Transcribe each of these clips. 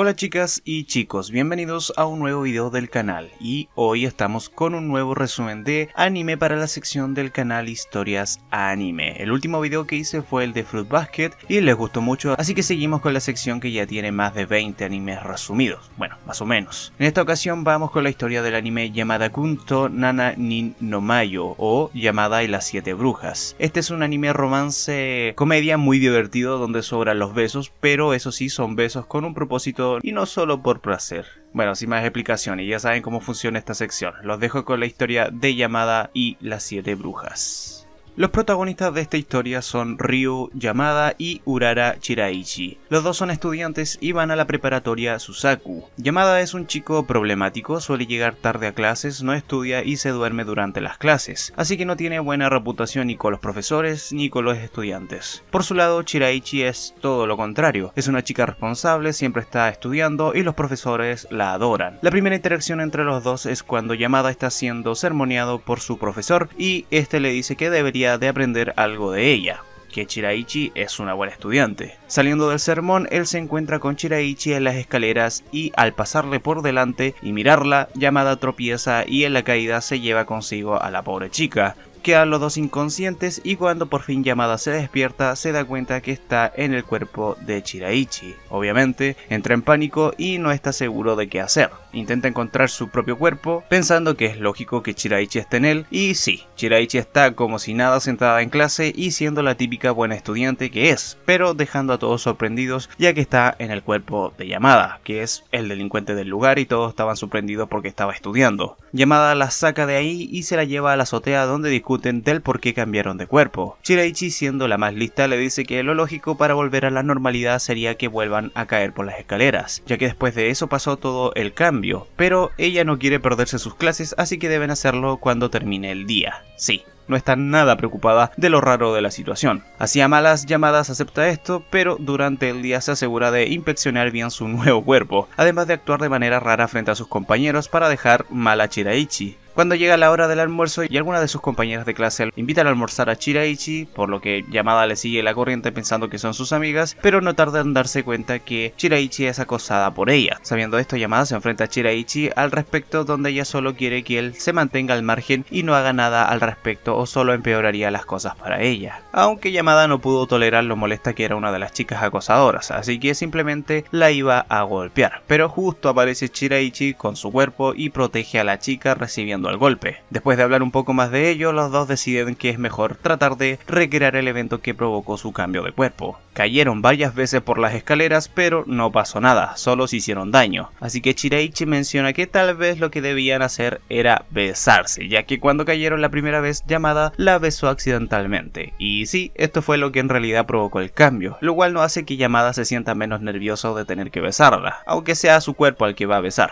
Hola chicas y chicos, bienvenidos a un nuevo video del canal y hoy estamos con un nuevo resumen de anime para la sección del canal Historias Anime. El último video que hice fue el de Fruit Basket y les gustó mucho, así que seguimos con la sección que ya tiene más de 20 animes resumidos, bueno, más o menos. En esta ocasión vamos con la historia del anime llamada Kunto Nana Nin no Mayo o llamada y las siete brujas. Este es un anime romance comedia muy divertido donde sobran los besos, pero eso sí son besos con un propósito y no solo por placer. Bueno, sin más explicaciones, ya saben cómo funciona esta sección. Los dejo con la historia de llamada y las siete brujas. Los protagonistas de esta historia son Ryu Yamada y Urara Chiraichi. Los dos son estudiantes y van a la preparatoria Susaku. Yamada es un chico problemático, suele llegar tarde a clases, no estudia y se duerme durante las clases, así que no tiene buena reputación ni con los profesores ni con los estudiantes. Por su lado, Chiraichi es todo lo contrario, es una chica responsable, siempre está estudiando y los profesores la adoran. La primera interacción entre los dos es cuando Yamada está siendo sermoneado por su profesor y este le dice que debería de aprender algo de ella, que Chiraichi es una buena estudiante. Saliendo del sermón, él se encuentra con Chiraichi en las escaleras y al pasarle por delante y mirarla, Yamada tropieza y en la caída se lleva consigo a la pobre chica, que a los dos inconscientes y cuando por fin Yamada se despierta se da cuenta que está en el cuerpo de Chiraichi. Obviamente entra en pánico y no está seguro de qué hacer. Intenta encontrar su propio cuerpo pensando que es lógico que Chiraichi esté en él y sí, Chiraichi está como si nada sentada en clase y siendo la típica buena estudiante que es, pero dejando a todos sorprendidos ya que está en el cuerpo de Yamada, que es el delincuente del lugar y todos estaban sorprendidos porque estaba estudiando. Yamada la saca de ahí y se la lleva a la azotea donde discute del por qué cambiaron de cuerpo. Shiraichi, siendo la más lista, le dice que lo lógico para volver a la normalidad sería que vuelvan a caer por las escaleras, ya que después de eso pasó todo el cambio, pero ella no quiere perderse sus clases, así que deben hacerlo cuando termine el día. Sí, no está nada preocupada de lo raro de la situación. Hacía malas llamadas acepta esto, pero durante el día se asegura de inspeccionar bien su nuevo cuerpo, además de actuar de manera rara frente a sus compañeros para dejar mal a Chiraichi. Cuando llega la hora del almuerzo y alguna de sus compañeras de clase invitan a almorzar a Chiraichi, por lo que Yamada le sigue la corriente pensando que son sus amigas, pero no tarda en darse cuenta que Chiraichi es acosada por ella. Sabiendo esto, Yamada se enfrenta a Chiraichi al respecto donde ella solo quiere que él se mantenga al margen y no haga nada al respecto o solo empeoraría las cosas para ella. Aunque Yamada no pudo tolerar lo molesta que era una de las chicas acosadoras, así que simplemente la iba a golpear. Pero justo aparece Chiraichi con su cuerpo y protege a la chica recibiendo al golpe. Después de hablar un poco más de ello, los dos deciden que es mejor tratar de recrear el evento que provocó su cambio de cuerpo. Cayeron varias veces por las escaleras, pero no pasó nada, solo se hicieron daño. Así que Chireichi menciona que tal vez lo que debían hacer era besarse, ya que cuando cayeron la primera vez, llamada la besó accidentalmente. Y sí, esto fue lo que en realidad provocó el cambio, lo cual no hace que Yamada se sienta menos nervioso de tener que besarla, aunque sea su cuerpo al que va a besar.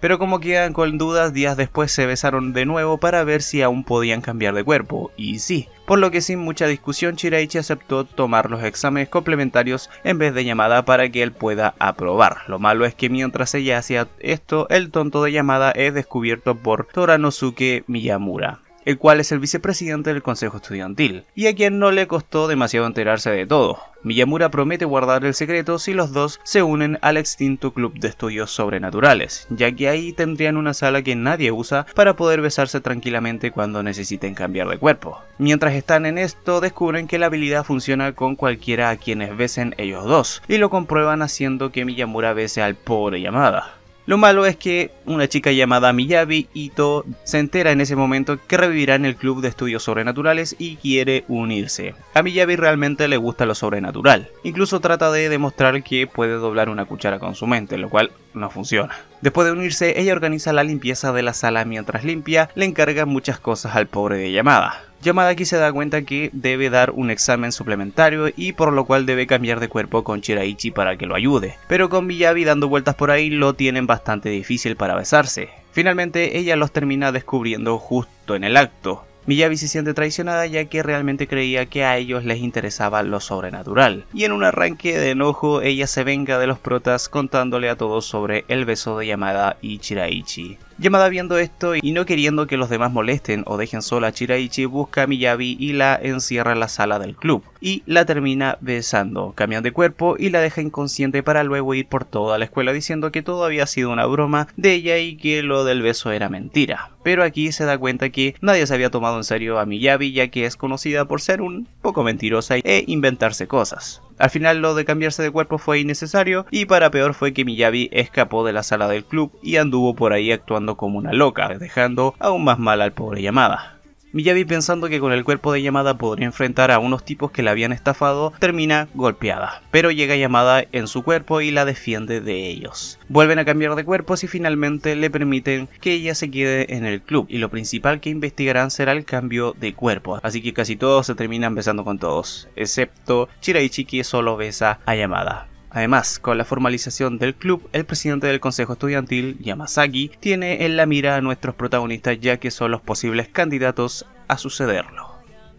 Pero como quedan con dudas, días después se besaron de nuevo para ver si aún podían cambiar de cuerpo, y sí, por lo que sin mucha discusión Shiraichi aceptó tomar los exámenes complementarios en vez de llamada para que él pueda aprobar. Lo malo es que mientras ella hacía esto, el tonto de llamada es descubierto por Toranosuke Miyamura el cual es el vicepresidente del Consejo Estudiantil, y a quien no le costó demasiado enterarse de todo. Miyamura promete guardar el secreto si los dos se unen al extinto club de estudios sobrenaturales, ya que ahí tendrían una sala que nadie usa para poder besarse tranquilamente cuando necesiten cambiar de cuerpo. Mientras están en esto, descubren que la habilidad funciona con cualquiera a quienes besen ellos dos, y lo comprueban haciendo que Miyamura bese al pobre llamada. Lo malo es que una chica llamada Miyabi Ito se entera en ese momento que revivirá en el club de estudios sobrenaturales y quiere unirse. A Miyabi realmente le gusta lo sobrenatural. Incluso trata de demostrar que puede doblar una cuchara con su mente, lo cual no funciona. Después de unirse, ella organiza la limpieza de la sala mientras limpia, le encarga muchas cosas al pobre de Yamada. Yamada aquí se da cuenta que debe dar un examen suplementario y por lo cual debe cambiar de cuerpo con Chiraichi para que lo ayude, pero con Miyabi dando vueltas por ahí lo tienen bastante difícil para besarse. Finalmente ella los termina descubriendo justo en el acto, Miyabi se siente traicionada ya que realmente creía que a ellos les interesaba lo sobrenatural. Y en un arranque de enojo, ella se venga de los protas contándole a todos sobre el beso de llamada Ichiraichi. Yamada viendo esto y no queriendo que los demás molesten o dejen sola a Chiraichi, busca a Miyabi y la encierra en la sala del club. Y la termina besando, cambian de cuerpo y la deja inconsciente para luego ir por toda la escuela diciendo que todo había sido una broma de ella y que lo del beso era mentira. Pero aquí se da cuenta que nadie se había tomado en serio a Miyabi ya que es conocida por ser un poco mentirosa e inventarse cosas. Al final lo de cambiarse de cuerpo fue innecesario y para peor fue que Miyabi escapó de la sala del club y anduvo por ahí actuando como una loca, dejando aún más mal al pobre Yamada. Miyavi pensando que con el cuerpo de Yamada podría enfrentar a unos tipos que la habían estafado, termina golpeada, pero llega Yamada en su cuerpo y la defiende de ellos. Vuelven a cambiar de cuerpos y finalmente le permiten que ella se quede en el club, y lo principal que investigarán será el cambio de cuerpo, así que casi todos se terminan besando con todos, excepto Chiraichi que solo besa a Yamada. Además, con la formalización del club, el presidente del consejo estudiantil, Yamasaki, tiene en la mira a nuestros protagonistas ya que son los posibles candidatos a sucederlo.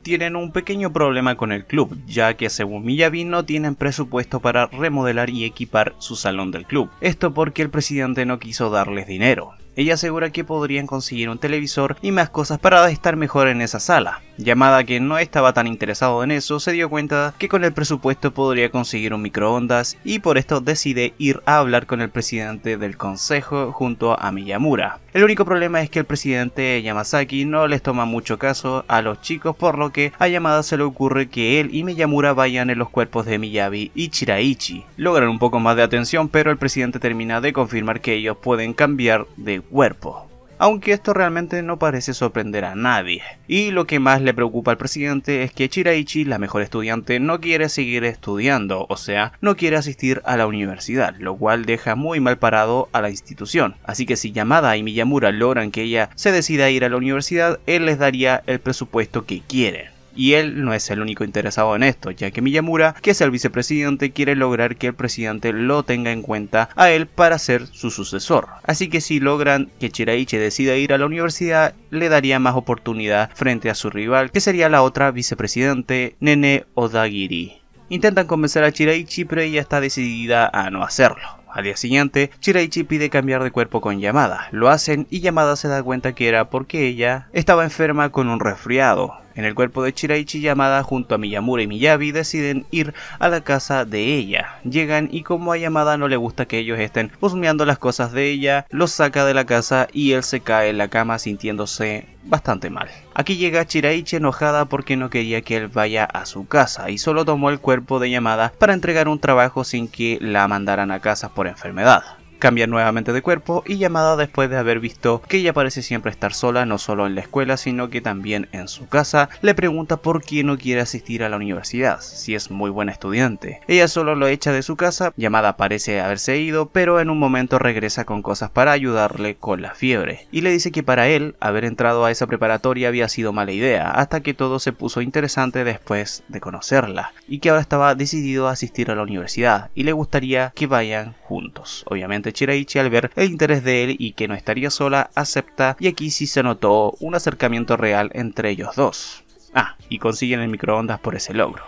Tienen un pequeño problema con el club, ya que según Miyabi no tienen presupuesto para remodelar y equipar su salón del club. Esto porque el presidente no quiso darles dinero. Ella asegura que podrían conseguir un televisor y más cosas para estar mejor en esa sala. Llamada que no estaba tan interesado en eso, se dio cuenta que con el presupuesto podría conseguir un microondas y por esto decide ir a hablar con el presidente del consejo junto a Miyamura. El único problema es que el presidente Yamazaki no les toma mucho caso a los chicos por lo que a Yamada se le ocurre que él y Miyamura vayan en los cuerpos de Miyabi y Chiraichi. Logran un poco más de atención pero el presidente termina de confirmar que ellos pueden cambiar de cuerpo. Aunque esto realmente no parece sorprender a nadie. Y lo que más le preocupa al presidente es que Chiraichi, la mejor estudiante, no quiere seguir estudiando, o sea, no quiere asistir a la universidad, lo cual deja muy mal parado a la institución. Así que si Yamada y Miyamura logran que ella se decida a ir a la universidad, él les daría el presupuesto que quieren. Y él no es el único interesado en esto, ya que Miyamura, que es el vicepresidente, quiere lograr que el presidente lo tenga en cuenta a él para ser su sucesor. Así que si logran que Chiraichi decida ir a la universidad, le daría más oportunidad frente a su rival, que sería la otra vicepresidente, Nene Odagiri. Intentan convencer a Chiraichi, pero ella está decidida a no hacerlo. Al día siguiente, Chiraichi pide cambiar de cuerpo con Yamada. Lo hacen y Yamada se da cuenta que era porque ella estaba enferma con un resfriado. En el cuerpo de Chiraichi, Yamada junto a Miyamura y Miyabi deciden ir a la casa de ella. Llegan y como a Yamada no le gusta que ellos estén husmeando las cosas de ella, los saca de la casa y él se cae en la cama sintiéndose bastante mal. Aquí llega Chiraichi enojada porque no quería que él vaya a su casa y solo tomó el cuerpo de Yamada para entregar un trabajo sin que la mandaran a casa por enfermedad cambia nuevamente de cuerpo y llamada después de haber visto que ella parece siempre estar sola, no solo en la escuela, sino que también en su casa, le pregunta por qué no quiere asistir a la universidad, si es muy buena estudiante. Ella solo lo echa de su casa, llamada parece haberse ido, pero en un momento regresa con cosas para ayudarle con la fiebre, y le dice que para él haber entrado a esa preparatoria había sido mala idea, hasta que todo se puso interesante después de conocerla, y que ahora estaba decidido a asistir a la universidad, y le gustaría que vayan juntos. Obviamente de al ver el interés de él y que no estaría sola, acepta y aquí sí se notó un acercamiento real entre ellos dos. Ah, y consiguen el microondas por ese logro.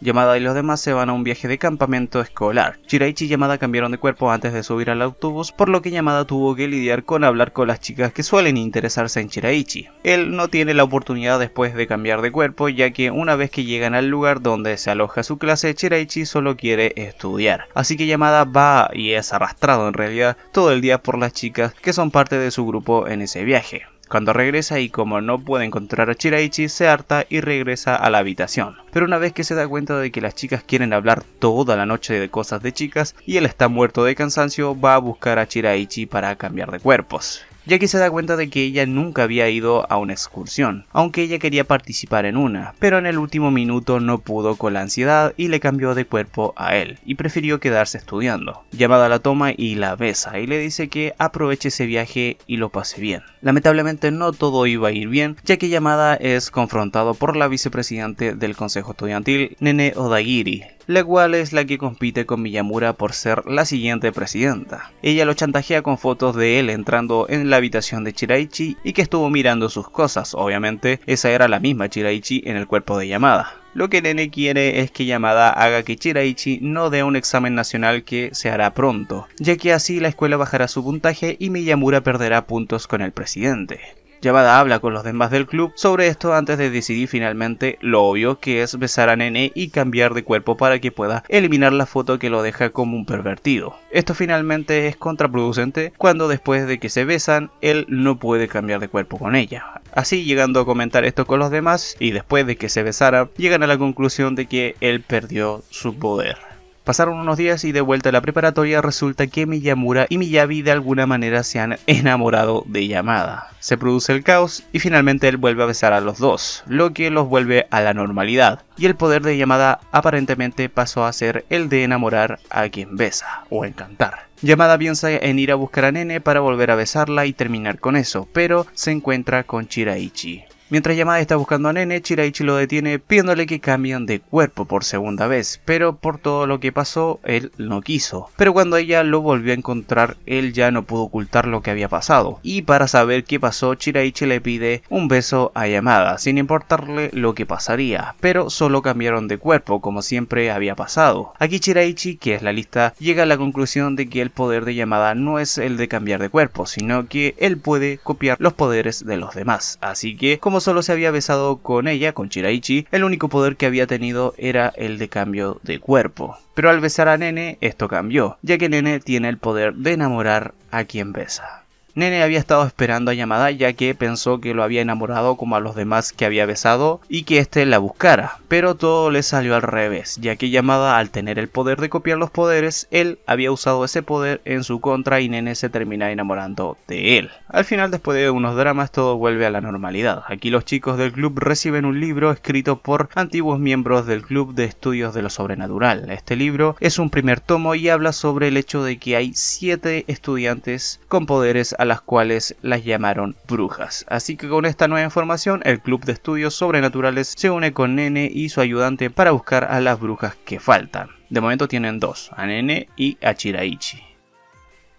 Yamada y los demás se van a un viaje de campamento escolar. Shiraichi y Yamada cambiaron de cuerpo antes de subir al autobús, por lo que Yamada tuvo que lidiar con hablar con las chicas que suelen interesarse en Shiraichi. Él no tiene la oportunidad después de cambiar de cuerpo, ya que una vez que llegan al lugar donde se aloja su clase, Shiraichi solo quiere estudiar. Así que Yamada va y es arrastrado en realidad todo el día por las chicas que son parte de su grupo en ese viaje. Cuando regresa y como no puede encontrar a Chiraichi, se harta y regresa a la habitación. Pero una vez que se da cuenta de que las chicas quieren hablar toda la noche de cosas de chicas y él está muerto de cansancio, va a buscar a Chiraichi para cambiar de cuerpos ya que se da cuenta de que ella nunca había ido a una excursión, aunque ella quería participar en una, pero en el último minuto no pudo con la ansiedad y le cambió de cuerpo a él, y prefirió quedarse estudiando. Llamada la toma y la besa, y le dice que aproveche ese viaje y lo pase bien. Lamentablemente no todo iba a ir bien, ya que Llamada es confrontado por la vicepresidente del Consejo Estudiantil, Nene Odagiri, la cual es la que compite con Miyamura por ser la siguiente presidenta. Ella lo chantajea con fotos de él entrando en la habitación de Chiraichi y que estuvo mirando sus cosas, obviamente esa era la misma Chiraichi en el cuerpo de Yamada. Lo que Nene quiere es que Yamada haga que Chiraichi no dé un examen nacional que se hará pronto, ya que así la escuela bajará su puntaje y Miyamura perderá puntos con el presidente. Yamada habla con los demás del club sobre esto antes de decidir finalmente lo obvio que es besar a Nene y cambiar de cuerpo para que pueda eliminar la foto que lo deja como un pervertido. Esto finalmente es contraproducente cuando después de que se besan él no puede cambiar de cuerpo con ella. Así llegando a comentar esto con los demás y después de que se besara llegan a la conclusión de que él perdió su poder. Pasaron unos días y de vuelta a la preparatoria resulta que Miyamura y Miyabi de alguna manera se han enamorado de Yamada. Se produce el caos y finalmente él vuelve a besar a los dos, lo que los vuelve a la normalidad. Y el poder de Yamada aparentemente pasó a ser el de enamorar a quien besa o encantar. Yamada piensa en ir a buscar a Nene para volver a besarla y terminar con eso, pero se encuentra con Chiraichi, Mientras Yamada está buscando a Nene, Chiraichi lo detiene pidiéndole que cambien de cuerpo por segunda vez, pero por todo lo que pasó, él no quiso. Pero cuando ella lo volvió a encontrar, él ya no pudo ocultar lo que había pasado. Y para saber qué pasó, Chiraichi le pide un beso a Yamada, sin importarle lo que pasaría, pero solo cambiaron de cuerpo, como siempre había pasado. Aquí Chiraichi, que es la lista, llega a la conclusión de que el poder de Yamada no es el de cambiar de cuerpo, sino que él puede copiar los poderes de los demás. Así que, como solo se había besado con ella, con Chiraichi, el único poder que había tenido era el de cambio de cuerpo. Pero al besar a Nene, esto cambió, ya que Nene tiene el poder de enamorar a quien besa. Nene había estado esperando a Yamada ya que pensó que lo había enamorado como a los demás que había besado y que éste la buscara, pero todo le salió al revés, ya que Yamada al tener el poder de copiar los poderes, él había usado ese poder en su contra y Nene se termina enamorando de él. Al final después de unos dramas todo vuelve a la normalidad, aquí los chicos del club reciben un libro escrito por antiguos miembros del club de estudios de lo sobrenatural. Este libro es un primer tomo y habla sobre el hecho de que hay 7 estudiantes con poderes al las cuales las llamaron brujas. Así que con esta nueva información, el Club de Estudios Sobrenaturales se une con Nene y su ayudante para buscar a las brujas que faltan. De momento tienen dos, a Nene y a Chiraichi.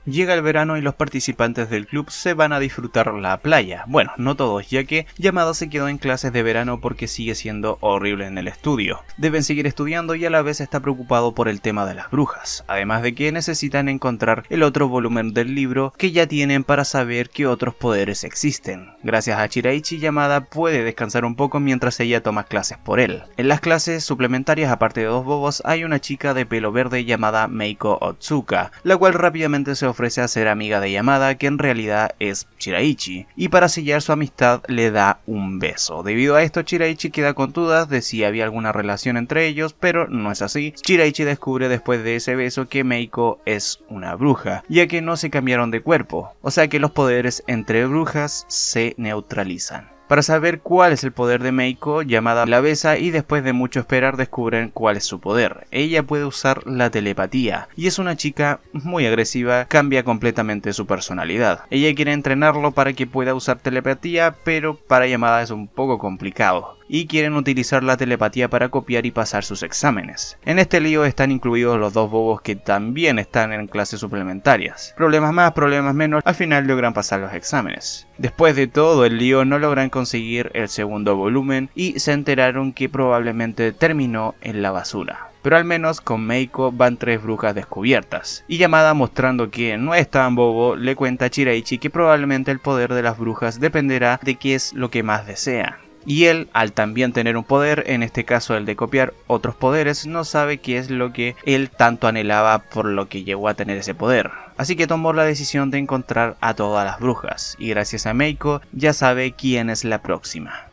Llega el verano y los participantes del club se van a disfrutar la playa. Bueno, no todos, ya que Yamada se quedó en clases de verano porque sigue siendo horrible en el estudio. Deben seguir estudiando y a la vez está preocupado por el tema de las brujas, además de que necesitan encontrar el otro volumen del libro que ya tienen para saber que otros poderes existen. Gracias a Chiraichi, Yamada puede descansar un poco mientras ella toma clases por él. En las clases suplementarias, aparte de dos bobos, hay una chica de pelo verde llamada Meiko Otsuka, la cual rápidamente se ofrece ofrece a ser amiga de Yamada, que en realidad es chiraichi y para sellar su amistad le da un beso. Debido a esto, Chiraichi queda con dudas de si había alguna relación entre ellos, pero no es así. chiraichi descubre después de ese beso que Meiko es una bruja, ya que no se cambiaron de cuerpo, o sea que los poderes entre brujas se neutralizan. Para saber cuál es el poder de Meiko, llamada la besa y después de mucho esperar descubren cuál es su poder. Ella puede usar la telepatía y es una chica muy agresiva, cambia completamente su personalidad. Ella quiere entrenarlo para que pueda usar telepatía, pero para llamada es un poco complicado y quieren utilizar la telepatía para copiar y pasar sus exámenes. En este lío están incluidos los dos bobos que también están en clases suplementarias. Problemas más, problemas menos, al final logran pasar los exámenes. Después de todo el lío no logran conseguir el segundo volumen y se enteraron que probablemente terminó en la basura pero al menos con Meiko van tres brujas descubiertas. Y Yamada mostrando que no es tan bobo, le cuenta a Chiraichi que probablemente el poder de las brujas dependerá de qué es lo que más desea. Y él, al también tener un poder, en este caso el de copiar otros poderes, no sabe qué es lo que él tanto anhelaba por lo que llegó a tener ese poder. Así que tomó la decisión de encontrar a todas las brujas, y gracias a Meiko ya sabe quién es la próxima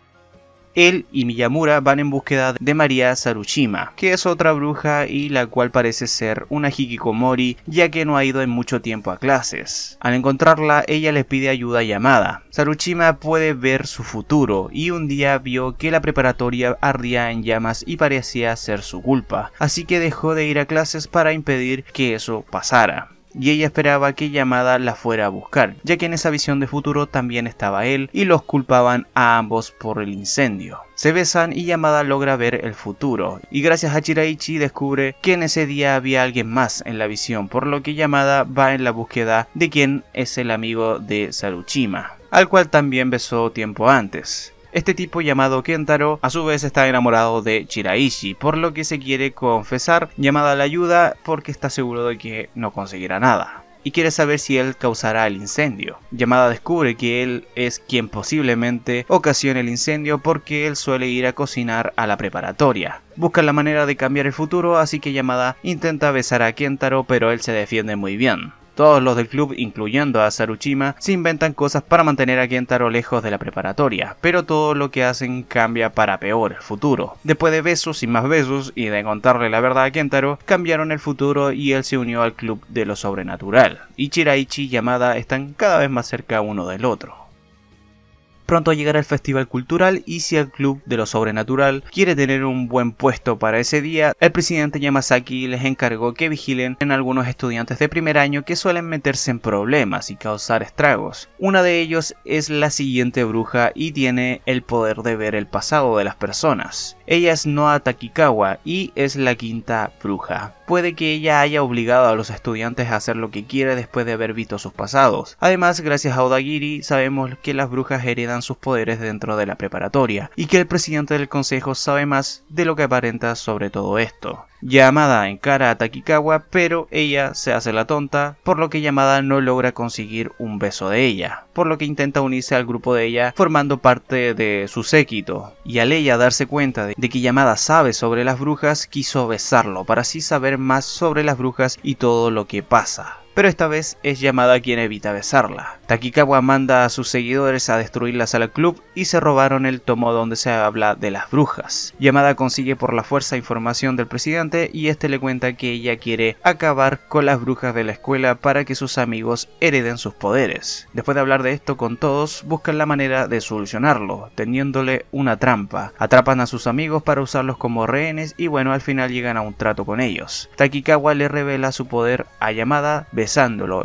él y Miyamura van en búsqueda de María Sarushima, que es otra bruja y la cual parece ser una hikikomori ya que no ha ido en mucho tiempo a clases. Al encontrarla, ella les pide ayuda llamada. Sarushima puede ver su futuro y un día vio que la preparatoria ardía en llamas y parecía ser su culpa, así que dejó de ir a clases para impedir que eso pasara y ella esperaba que Yamada la fuera a buscar, ya que en esa visión de futuro también estaba él y los culpaban a ambos por el incendio. Se besan y Yamada logra ver el futuro, y gracias a Chiraichi descubre que en ese día había alguien más en la visión, por lo que Yamada va en la búsqueda de quien es el amigo de Saruchima, al cual también besó tiempo antes. Este tipo llamado Kentaro a su vez está enamorado de Chiraishi, por lo que se quiere confesar llamada a la ayuda porque está seguro de que no conseguirá nada y quiere saber si él causará el incendio. Yamada descubre que él es quien posiblemente ocasione el incendio porque él suele ir a cocinar a la preparatoria. Busca la manera de cambiar el futuro, así que Yamada intenta besar a Kentaro, pero él se defiende muy bien. Todos los del club, incluyendo a Saruchima, se inventan cosas para mantener a Kentaro lejos de la preparatoria, pero todo lo que hacen cambia para peor el futuro. Después de besos y más besos y de contarle la verdad a Kentaro, cambiaron el futuro y él se unió al club de lo sobrenatural. Ichiraichi y Yamada están cada vez más cerca uno del otro. Pronto llegará el Festival Cultural y si el Club de lo Sobrenatural quiere tener un buen puesto para ese día, el presidente Yamazaki les encargó que vigilen en algunos estudiantes de primer año que suelen meterse en problemas y causar estragos. Una de ellos es la siguiente bruja y tiene el poder de ver el pasado de las personas. Ella es Noa Takikawa y es la quinta bruja puede que ella haya obligado a los estudiantes a hacer lo que quiere después de haber visto sus pasados. Además, gracias a Odagiri, sabemos que las brujas heredan sus poderes dentro de la preparatoria, y que el presidente del consejo sabe más de lo que aparenta sobre todo esto. Yamada encara a Takikawa, pero ella se hace la tonta, por lo que Yamada no logra conseguir un beso de ella, por lo que intenta unirse al grupo de ella formando parte de su séquito. Y al ella darse cuenta de que Yamada sabe sobre las brujas, quiso besarlo para así saber más sobre las brujas y todo lo que pasa pero esta vez es llamada quien evita besarla. Takikawa manda a sus seguidores a destruirlas al club y se robaron el tomo donde se habla de las brujas. Yamada consigue por la fuerza información del presidente y este le cuenta que ella quiere acabar con las brujas de la escuela para que sus amigos hereden sus poderes. Después de hablar de esto con todos, buscan la manera de solucionarlo, teniéndole una trampa. Atrapan a sus amigos para usarlos como rehenes y bueno, al final llegan a un trato con ellos. Takikawa le revela su poder a Yamada,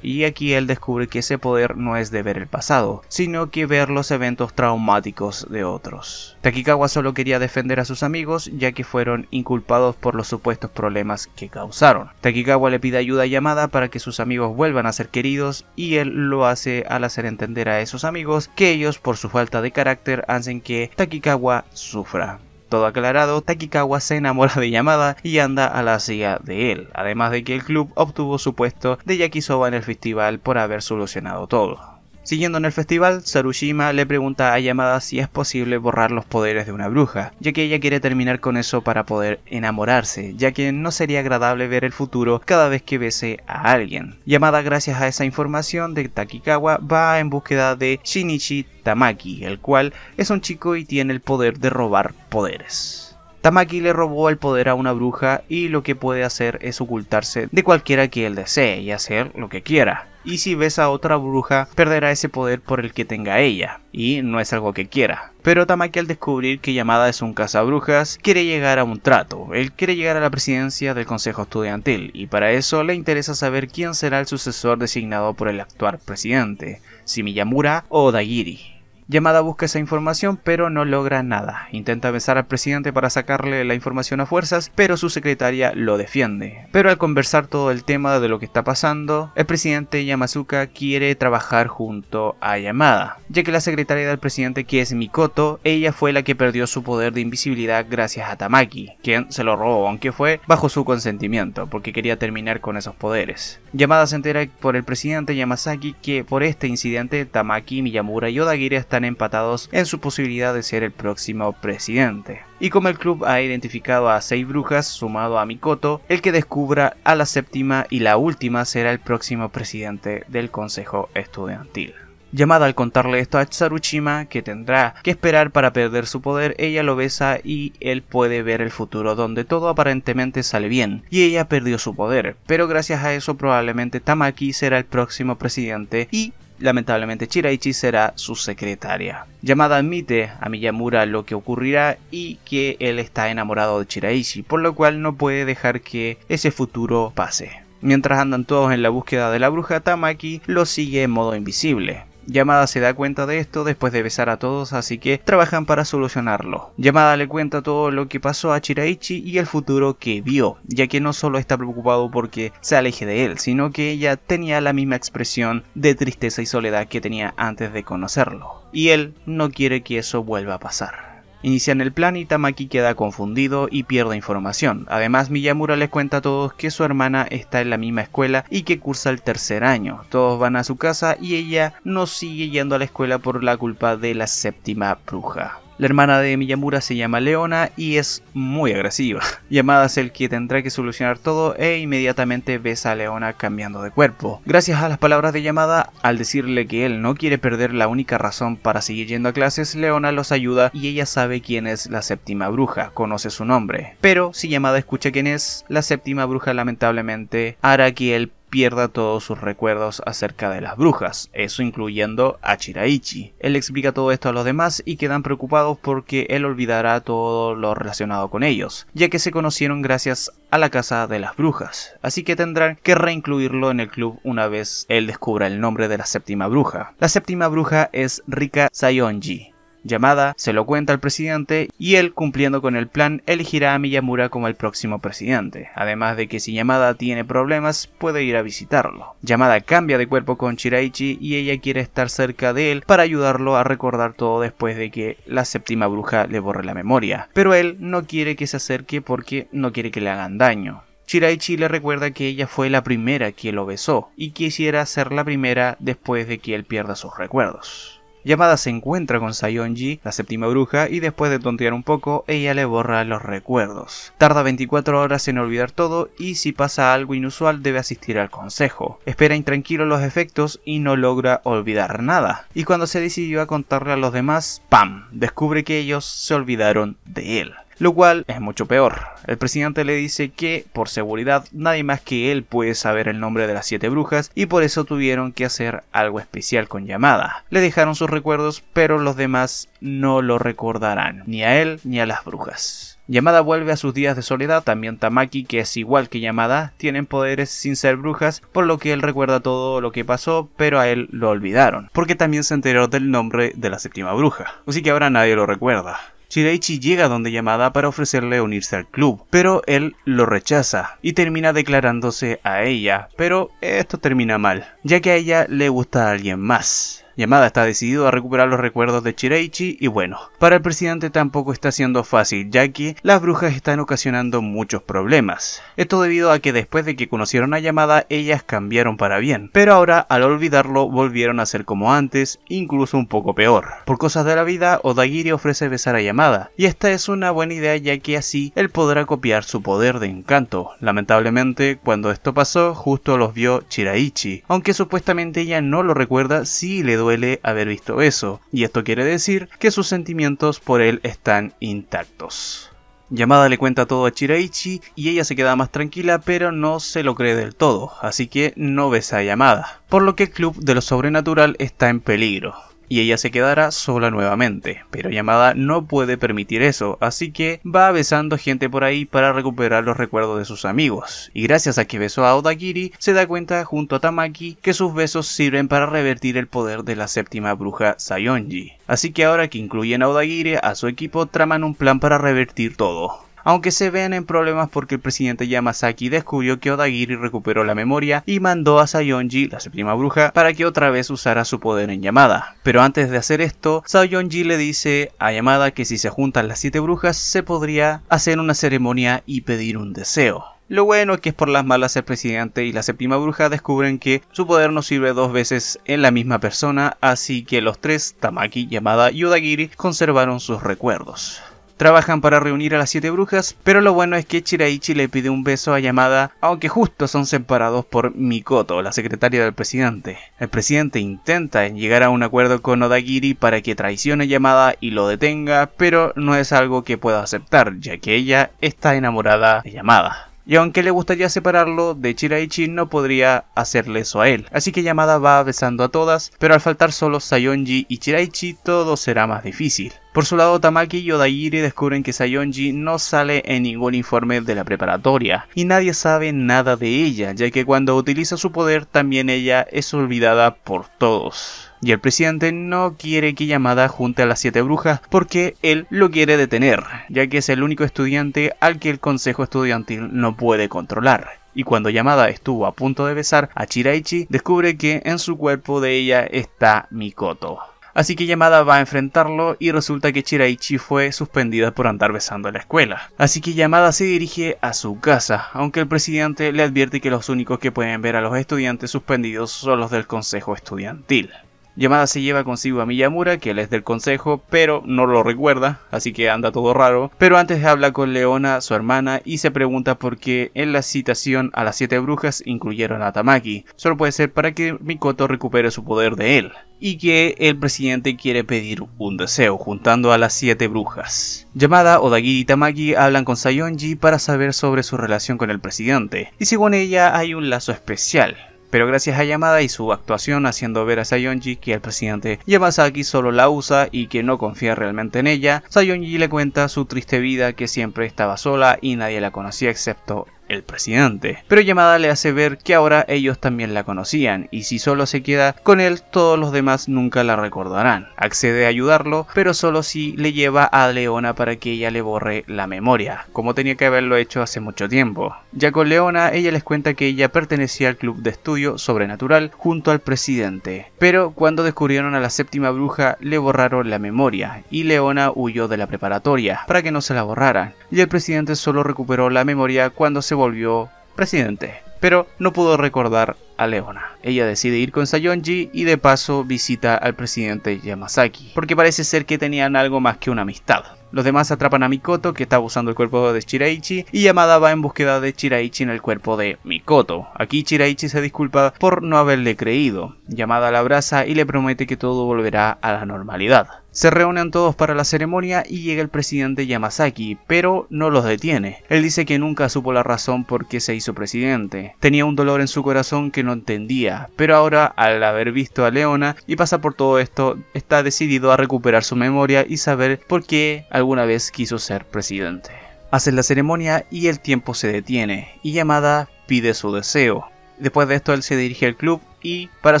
y aquí él descubre que ese poder no es de ver el pasado, sino que ver los eventos traumáticos de otros. Takikawa solo quería defender a sus amigos, ya que fueron inculpados por los supuestos problemas que causaron. Takikawa le pide ayuda llamada para que sus amigos vuelvan a ser queridos, y él lo hace al hacer entender a esos amigos que ellos, por su falta de carácter, hacen que Takikawa sufra. Todo aclarado, Takikawa se enamora de Yamada y anda a la silla de él, además de que el club obtuvo su puesto de Yakisoba en el festival por haber solucionado todo. Siguiendo en el festival, Sarushima le pregunta a Yamada si es posible borrar los poderes de una bruja, ya que ella quiere terminar con eso para poder enamorarse, ya que no sería agradable ver el futuro cada vez que bese a alguien. Yamada, gracias a esa información de Takikawa, va en búsqueda de Shinichi Tamaki, el cual es un chico y tiene el poder de robar poderes. Tamaki le robó el poder a una bruja y lo que puede hacer es ocultarse de cualquiera que él desee y hacer lo que quiera y si ves a otra bruja perderá ese poder por el que tenga ella, y no es algo que quiera. Pero Tamaki al descubrir que Yamada es un cazabrujas quiere llegar a un trato, él quiere llegar a la presidencia del consejo estudiantil y para eso le interesa saber quién será el sucesor designado por el actual presidente, si Miyamura o Dagiri. Yamada busca esa información pero no logra nada. Intenta besar al presidente para sacarle la información a fuerzas, pero su secretaria lo defiende. Pero al conversar todo el tema de lo que está pasando, el presidente Yamazuka quiere trabajar junto a Yamada ya que la secretaria del presidente que es Mikoto, ella fue la que perdió su poder de invisibilidad gracias a Tamaki, quien se lo robó, aunque fue bajo su consentimiento, porque quería terminar con esos poderes. Yamada se entera por el presidente Yamazaki que por este incidente Tamaki, Miyamura y Odagiri están empatados en su posibilidad de ser el próximo presidente. Y como el club ha identificado a seis brujas, sumado a Mikoto, el que descubra a la séptima y la última será el próximo presidente del Consejo Estudiantil. Llamada al contarle esto a Tsarushima, que tendrá que esperar para perder su poder, ella lo besa y él puede ver el futuro donde todo aparentemente sale bien, y ella perdió su poder, pero gracias a eso probablemente Tamaki será el próximo presidente y Lamentablemente Chiraichi será su secretaria. Yamada admite a Miyamura lo que ocurrirá y que él está enamorado de Chiraichi, por lo cual no puede dejar que ese futuro pase. Mientras andan todos en la búsqueda de la bruja, Tamaki lo sigue en modo invisible. Yamada se da cuenta de esto después de besar a todos, así que trabajan para solucionarlo. Yamada le cuenta todo lo que pasó a Chiraichi y el futuro que vio, ya que no solo está preocupado porque se aleje de él, sino que ella tenía la misma expresión de tristeza y soledad que tenía antes de conocerlo. Y él no quiere que eso vuelva a pasar. Inician el plan y Tamaki queda confundido y pierde información. Además, Miyamura les cuenta a todos que su hermana está en la misma escuela y que cursa el tercer año. Todos van a su casa y ella no sigue yendo a la escuela por la culpa de la séptima bruja. La hermana de Miyamura se llama Leona y es muy agresiva. Yamada es el que tendrá que solucionar todo e inmediatamente besa a Leona cambiando de cuerpo. Gracias a las palabras de Yamada, al decirle que él no quiere perder la única razón para seguir yendo a clases, Leona los ayuda y ella sabe quién es la séptima bruja, conoce su nombre. Pero si Yamada escucha quién es, la séptima bruja lamentablemente hará que él pierda todos sus recuerdos acerca de las brujas, eso incluyendo a Chiraichi. Él explica todo esto a los demás y quedan preocupados porque él olvidará todo lo relacionado con ellos, ya que se conocieron gracias a la casa de las brujas, así que tendrán que reincluirlo en el club una vez él descubra el nombre de la séptima bruja. La séptima bruja es Rika Sayonji, Yamada se lo cuenta al presidente y él, cumpliendo con el plan, elegirá a Miyamura como el próximo presidente, además de que si Yamada tiene problemas puede ir a visitarlo. Yamada cambia de cuerpo con Shiraichi y ella quiere estar cerca de él para ayudarlo a recordar todo después de que la séptima bruja le borre la memoria, pero él no quiere que se acerque porque no quiere que le hagan daño. Shiraichi le recuerda que ella fue la primera que lo besó y quisiera ser la primera después de que él pierda sus recuerdos. Llamada se encuentra con Sayonji, la séptima bruja, y después de tontear un poco, ella le borra los recuerdos. Tarda 24 horas en olvidar todo y si pasa algo inusual debe asistir al consejo. Espera intranquilo los efectos y no logra olvidar nada. Y cuando se decidió a contarle a los demás, ¡pam! Descubre que ellos se olvidaron de él lo cual es mucho peor. El presidente le dice que, por seguridad, nadie más que él puede saber el nombre de las siete brujas y por eso tuvieron que hacer algo especial con Yamada Le dejaron sus recuerdos, pero los demás no lo recordarán, ni a él ni a las brujas. Yamada vuelve a sus días de soledad, también Tamaki, que es igual que Yamada, tienen poderes sin ser brujas, por lo que él recuerda todo lo que pasó, pero a él lo olvidaron, porque también se enteró del nombre de la séptima bruja, así que ahora nadie lo recuerda. Shiraichi llega donde llamada para ofrecerle unirse al club, pero él lo rechaza y termina declarándose a ella, pero esto termina mal, ya que a ella le gusta a alguien más. Yamada está decidido a recuperar los recuerdos de Chireichi y bueno, para el presidente tampoco está siendo fácil ya que las brujas están ocasionando muchos problemas. Esto debido a que después de que conocieron a Yamada ellas cambiaron para bien, pero ahora al olvidarlo volvieron a ser como antes, incluso un poco peor. Por cosas de la vida, Odagiri ofrece besar a Yamada y esta es una buena idea ya que así él podrá copiar su poder de encanto. Lamentablemente, cuando esto pasó, justo los vio Chiraichi, aunque supuestamente ella no lo recuerda, si le duele haber visto eso, y esto quiere decir que sus sentimientos por él están intactos. Yamada le cuenta todo a Chiraichi y ella se queda más tranquila pero no se lo cree del todo, así que no besa a Yamada, por lo que el club de lo sobrenatural está en peligro y ella se quedará sola nuevamente. Pero Yamada no puede permitir eso, así que va besando gente por ahí para recuperar los recuerdos de sus amigos. Y gracias a que besó a Odagiri, se da cuenta junto a Tamaki que sus besos sirven para revertir el poder de la séptima bruja Sayonji. Así que ahora que incluyen a Odagiri a su equipo, traman un plan para revertir todo aunque se ven en problemas porque el presidente Yamasaki descubrió que Odagiri recuperó la memoria y mandó a Sayonji, la séptima bruja, para que otra vez usara su poder en Yamada. Pero antes de hacer esto, Sayonji le dice a Yamada que si se juntan las siete brujas se podría hacer una ceremonia y pedir un deseo. Lo bueno es que es por las malas el presidente y la séptima bruja descubren que su poder no sirve dos veces en la misma persona, así que los tres, Tamaki, Yamada y Odagiri, conservaron sus recuerdos. Trabajan para reunir a las siete brujas, pero lo bueno es que Chiraichi le pide un beso a Yamada, aunque justo son separados por Mikoto, la secretaria del presidente. El presidente intenta llegar a un acuerdo con Odagiri para que traicione a Yamada y lo detenga, pero no es algo que pueda aceptar, ya que ella está enamorada de Yamada y aunque le gustaría separarlo de Chiraichi no podría hacerle eso a él. Así que Yamada va besando a todas, pero al faltar solo Sayonji y Chiraichi todo será más difícil. Por su lado, Tamaki y Odairi descubren que Sayonji no sale en ningún informe de la preparatoria, y nadie sabe nada de ella, ya que cuando utiliza su poder también ella es olvidada por todos. Y el presidente no quiere que Yamada junte a las siete brujas porque él lo quiere detener, ya que es el único estudiante al que el consejo estudiantil no puede controlar y cuando Yamada estuvo a punto de besar a Chiraichi, descubre que en su cuerpo de ella está Mikoto. Así que Yamada va a enfrentarlo y resulta que Chiraichi fue suspendida por andar besando en la escuela. Así que Yamada se dirige a su casa, aunque el presidente le advierte que los únicos que pueden ver a los estudiantes suspendidos son los del consejo estudiantil. Yamada se lleva consigo a Miyamura, que él es del consejo, pero no lo recuerda, así que anda todo raro. Pero antes habla con Leona, su hermana, y se pregunta por qué en la citación a las siete brujas incluyeron a Tamaki. Solo puede ser para que Mikoto recupere su poder de él y que el presidente quiere pedir un deseo juntando a las siete brujas. Yamada, Odagiri y Tamaki hablan con Sayonji para saber sobre su relación con el presidente, y según ella hay un lazo especial, pero gracias a Yamada y su actuación haciendo ver a Sayonji que el presidente Yamazaki solo la usa y que no confía realmente en ella, Sayonji le cuenta su triste vida que siempre estaba sola y nadie la conocía excepto el presidente. Pero llamada le hace ver que ahora ellos también la conocían y si solo se queda con él todos los demás nunca la recordarán. Accede a ayudarlo pero solo si le lleva a Leona para que ella le borre la memoria, como tenía que haberlo hecho hace mucho tiempo. Ya con Leona ella les cuenta que ella pertenecía al club de estudio sobrenatural junto al presidente, pero cuando descubrieron a la séptima bruja le borraron la memoria y Leona huyó de la preparatoria para que no se la borraran y el presidente solo recuperó la memoria cuando se volvió presidente, pero no pudo recordar a Leona. Ella decide ir con Sayonji y de paso visita al presidente Yamazaki, porque parece ser que tenían algo más que una amistad. Los demás atrapan a Mikoto, que está usando el cuerpo de Chiraichi, y Yamada va en búsqueda de Chiraichi en el cuerpo de Mikoto. Aquí Chiraichi se disculpa por no haberle creído. Yamada la abraza y le promete que todo volverá a la normalidad. Se reúnen todos para la ceremonia y llega el presidente Yamazaki, pero no los detiene. Él dice que nunca supo la razón por qué se hizo presidente. Tenía un dolor en su corazón que no entendía, pero ahora al haber visto a Leona y pasar por todo esto, está decidido a recuperar su memoria y saber por qué alguna vez quiso ser presidente. Hacen la ceremonia y el tiempo se detiene, y Yamada pide su deseo. Después de esto él se dirige al club y para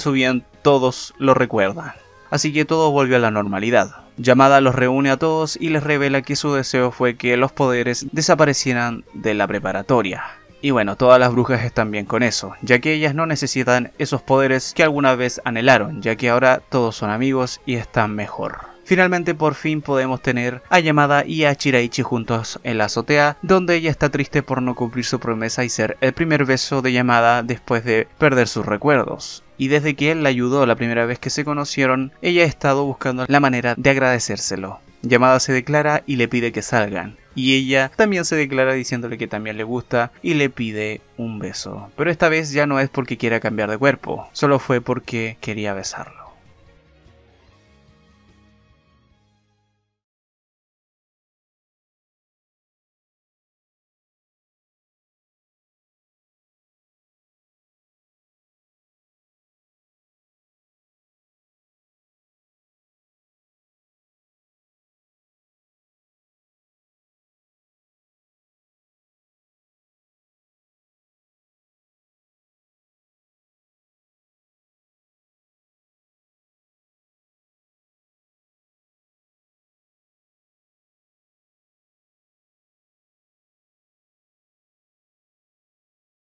su bien todos lo recuerdan. Así que todo vuelve a la normalidad. Yamada los reúne a todos y les revela que su deseo fue que los poderes desaparecieran de la preparatoria. Y bueno, todas las brujas están bien con eso, ya que ellas no necesitan esos poderes que alguna vez anhelaron, ya que ahora todos son amigos y están mejor. Finalmente por fin podemos tener a Yamada y a Chiraichi juntos en la azotea, donde ella está triste por no cumplir su promesa y ser el primer beso de Yamada después de perder sus recuerdos. Y desde que él la ayudó la primera vez que se conocieron, ella ha estado buscando la manera de agradecérselo. Yamada se declara y le pide que salgan y ella también se declara diciéndole que también le gusta y le pide un beso. Pero esta vez ya no es porque quiera cambiar de cuerpo, solo fue porque quería besarlo.